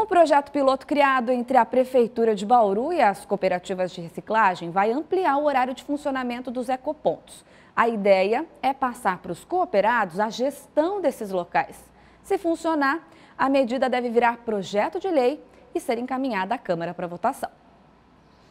Um projeto piloto criado entre a Prefeitura de Bauru e as cooperativas de reciclagem vai ampliar o horário de funcionamento dos ecopontos. A ideia é passar para os cooperados a gestão desses locais. Se funcionar, a medida deve virar projeto de lei e ser encaminhada à Câmara para votação.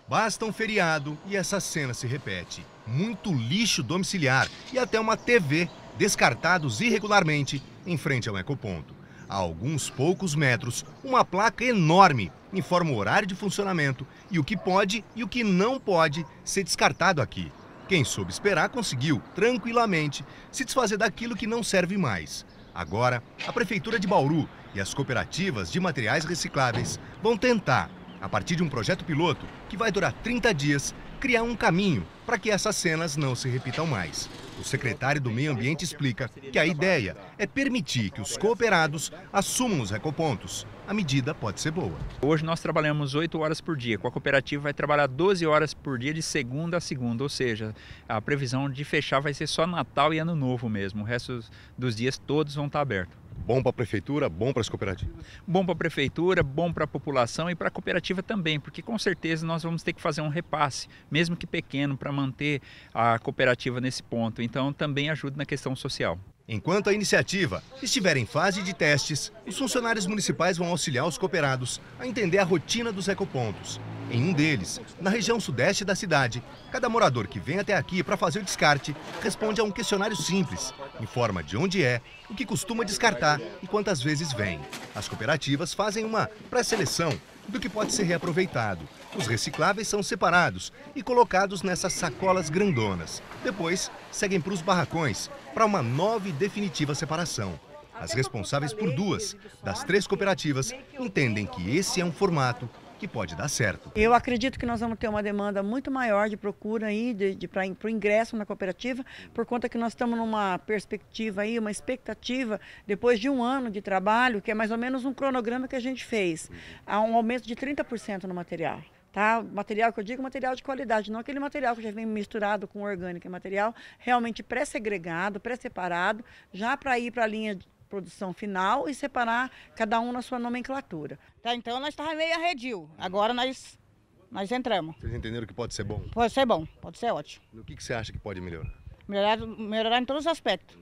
Basta um feriado e essa cena se repete. Muito lixo domiciliar e até uma TV descartados irregularmente em frente ao ecoponto. A alguns poucos metros, uma placa enorme informa o horário de funcionamento e o que pode e o que não pode ser descartado aqui. Quem soube esperar conseguiu, tranquilamente, se desfazer daquilo que não serve mais. Agora, a Prefeitura de Bauru e as cooperativas de materiais recicláveis vão tentar, a partir de um projeto piloto que vai durar 30 dias, criar um caminho para que essas cenas não se repitam mais. O secretário do Meio Ambiente explica que a ideia é permitir que os cooperados assumam os ecopontos. A medida pode ser boa. Hoje nós trabalhamos 8 horas por dia. Com a cooperativa vai trabalhar 12 horas por dia de segunda a segunda, ou seja, a previsão de fechar vai ser só Natal e Ano Novo mesmo. O resto dos dias todos vão estar abertos. Bom para a prefeitura, bom para as cooperativas? Bom para a prefeitura, bom para a população e para a cooperativa também, porque com certeza nós vamos ter que fazer um repasse, mesmo que pequeno, para manter a cooperativa nesse ponto. Então também ajuda na questão social. Enquanto a iniciativa estiver em fase de testes, os funcionários municipais vão auxiliar os cooperados a entender a rotina dos ecopontos. Em um deles, na região sudeste da cidade, cada morador que vem até aqui para fazer o descarte responde a um questionário simples, informa de onde é, o que costuma descartar e quantas vezes vem. As cooperativas fazem uma pré-seleção do que pode ser reaproveitado. Os recicláveis são separados e colocados nessas sacolas grandonas. Depois, seguem para os barracões, para uma nova e definitiva separação. As responsáveis por duas das três cooperativas entendem que esse é um formato que pode dar certo. Eu acredito que nós vamos ter uma demanda muito maior de procura aí de, de para o ingresso na cooperativa, por conta que nós estamos numa perspectiva aí, uma expectativa, depois de um ano de trabalho, que é mais ou menos um cronograma que a gente fez, há um aumento de 30% no material tá? Material que eu digo, material de qualidade, não aquele material que já vem misturado com orgânico, é material realmente pré-segregado, pré-separado, já para ir para a linha produção final e separar cada um na sua nomenclatura. Tá, então nós estávamos meio arredio. Agora nós, nós entramos. Vocês entenderam que pode ser bom? Pode ser bom, pode ser ótimo. E o que, que você acha que pode melhorar? Melhorar, melhorar em todos os aspectos.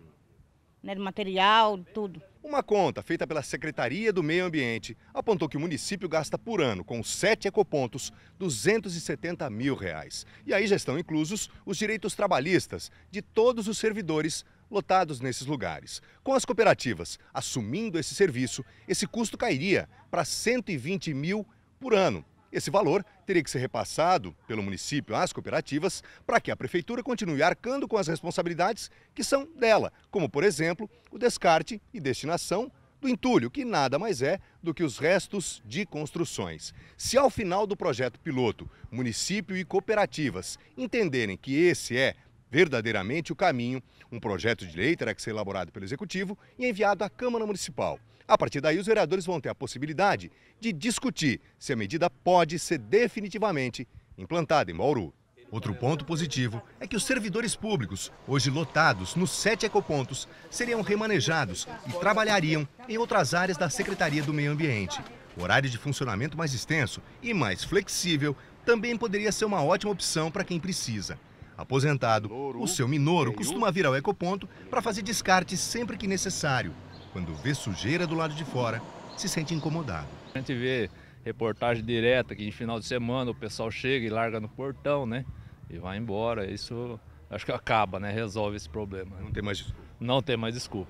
Né, do material, tudo. Uma conta feita pela Secretaria do Meio Ambiente apontou que o município gasta por ano, com sete ecopontos, 270 mil reais. E aí já estão inclusos os direitos trabalhistas de todos os servidores lotados nesses lugares. Com as cooperativas assumindo esse serviço, esse custo cairia para 120 mil por ano. Esse valor teria que ser repassado pelo município às cooperativas para que a prefeitura continue arcando com as responsabilidades que são dela, como, por exemplo, o descarte e destinação do entulho, que nada mais é do que os restos de construções. Se ao final do projeto piloto, município e cooperativas entenderem que esse é verdadeiramente o caminho. Um projeto de lei terá que ser elaborado pelo Executivo e enviado à Câmara Municipal. A partir daí, os vereadores vão ter a possibilidade de discutir se a medida pode ser definitivamente implantada em Bauru. Outro ponto positivo é que os servidores públicos, hoje lotados nos sete ecopontos, seriam remanejados e trabalhariam em outras áreas da Secretaria do Meio Ambiente. O horário de funcionamento mais extenso e mais flexível também poderia ser uma ótima opção para quem precisa. Aposentado, o seu Minoro costuma vir ao ecoponto para fazer descarte sempre que necessário. Quando vê sujeira do lado de fora, se sente incomodado. A gente vê reportagem direta que em final de semana o pessoal chega e larga no portão, né? E vai embora. Isso acho que acaba, né? Resolve esse problema. Não tem mais desculpa. Não tem mais desculpa.